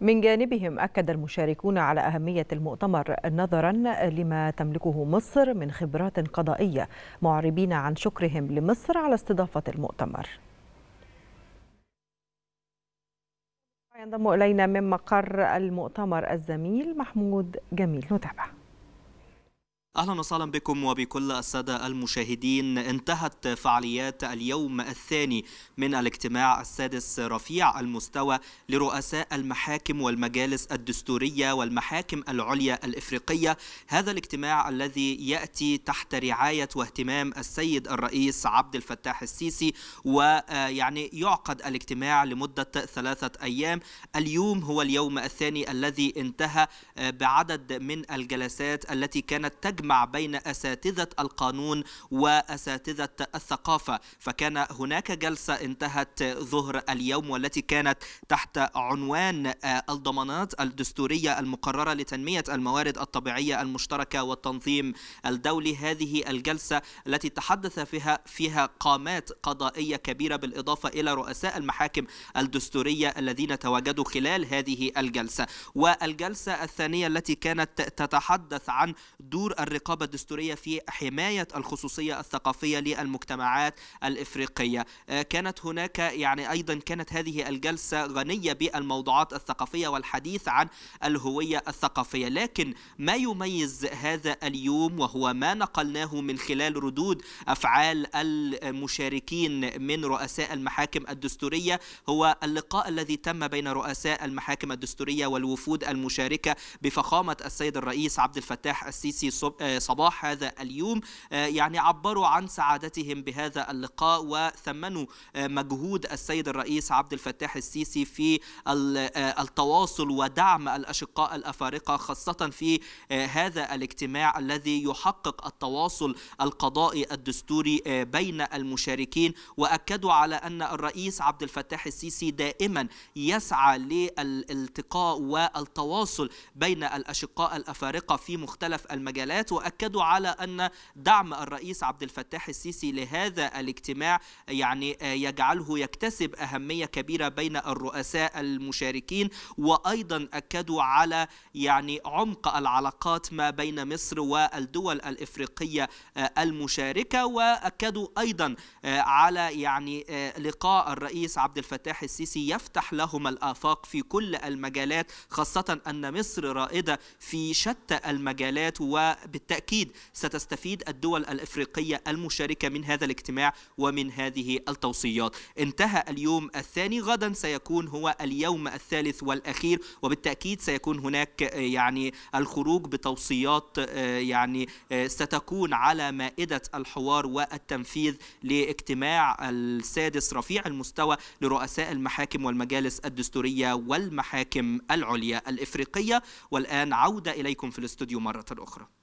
من جانبهم أكد المشاركون على أهمية المؤتمر نظرا لما تملكه مصر من خبرات قضائية معربين عن شكرهم لمصر على استضافة المؤتمر ينضم إلينا من مقر المؤتمر الزميل محمود جميل نتابع اهلا وسهلا بكم وبكل الساده المشاهدين انتهت فعاليات اليوم الثاني من الاجتماع السادس رفيع المستوى لرؤساء المحاكم والمجالس الدستوريه والمحاكم العليا الافريقيه هذا الاجتماع الذي ياتي تحت رعايه واهتمام السيد الرئيس عبد الفتاح السيسي ويعني يعقد الاجتماع لمده ثلاثه ايام اليوم هو اليوم الثاني الذي انتهى بعدد من الجلسات التي كانت تج يجمع بين أساتذة القانون وأساتذة الثقافة فكان هناك جلسة انتهت ظهر اليوم والتي كانت تحت عنوان آه، الضمانات الدستورية المقررة لتنمية الموارد الطبيعية المشتركة والتنظيم الدولي هذه الجلسة التي تحدث فيها فيها قامات قضائية كبيرة بالإضافة إلى رؤساء المحاكم الدستورية الذين تواجدوا خلال هذه الجلسة والجلسة الثانية التي كانت تتحدث عن دور الرقابة الدستورية في حماية الخصوصية الثقافية للمجتمعات الإفريقية آه، كانت هناك يعني أيضا كانت هذه الجلسة غنية بالموضوعات الثقافية والحديث عن الهوية الثقافية لكن ما يميز هذا اليوم وهو ما نقلناه من خلال ردود أفعال المشاركين من رؤساء المحاكم الدستورية هو اللقاء الذي تم بين رؤساء المحاكم الدستورية والوفود المشاركة بفخامة السيد الرئيس عبد الفتاح السيسي آه، صباح هذا اليوم آه، يعني عبروا عن سعادتهم بهذا اللقاء وثمنوا آه، مجهود السيد الرئيس عبد الفتاح السيسي في التواصل ودعم الأشقاء الأفارقة خاصة في هذا الاجتماع الذي يحقق التواصل القضائي الدستوري بين المشاركين وأكدوا على أن الرئيس عبد الفتاح السيسي دائما يسعى للالتقاء والتواصل بين الأشقاء الأفارقة في مختلف المجالات الولايات واكدوا على ان دعم الرئيس عبد الفتاح السيسي لهذا الاجتماع يعني آه، يجعله يكتسب اهميه كبيره بين الرؤساء المشاركين وايضا اكدوا على يعني عمق العلاقات ما بين مصر والدول الافريقيه آه، المشاركه واكدوا ايضا آه، على يعني لقاء الرئيس عبد الفتاح السيسي يفتح لهم الافاق في كل المجالات خاصه ان مصر رائده في شتى المجالات وب بالتأكيد ستستفيد الدول الإفريقية المشاركة من هذا الاجتماع ومن هذه التوصيات انتهى اليوم الثاني غدا سيكون هو اليوم الثالث والأخير وبالتأكيد سيكون هناك آه، يعني الخروج بتوصيات آه، يعني آه، ستكون على مائدة الحوار والتنفيذ لاجتماع السادس رفيع المستوى لرؤساء المحاكم والمجالس الدستورية والمحاكم العليا الإفريقية والآن عودة إليكم في الاستوديو مرة أخرى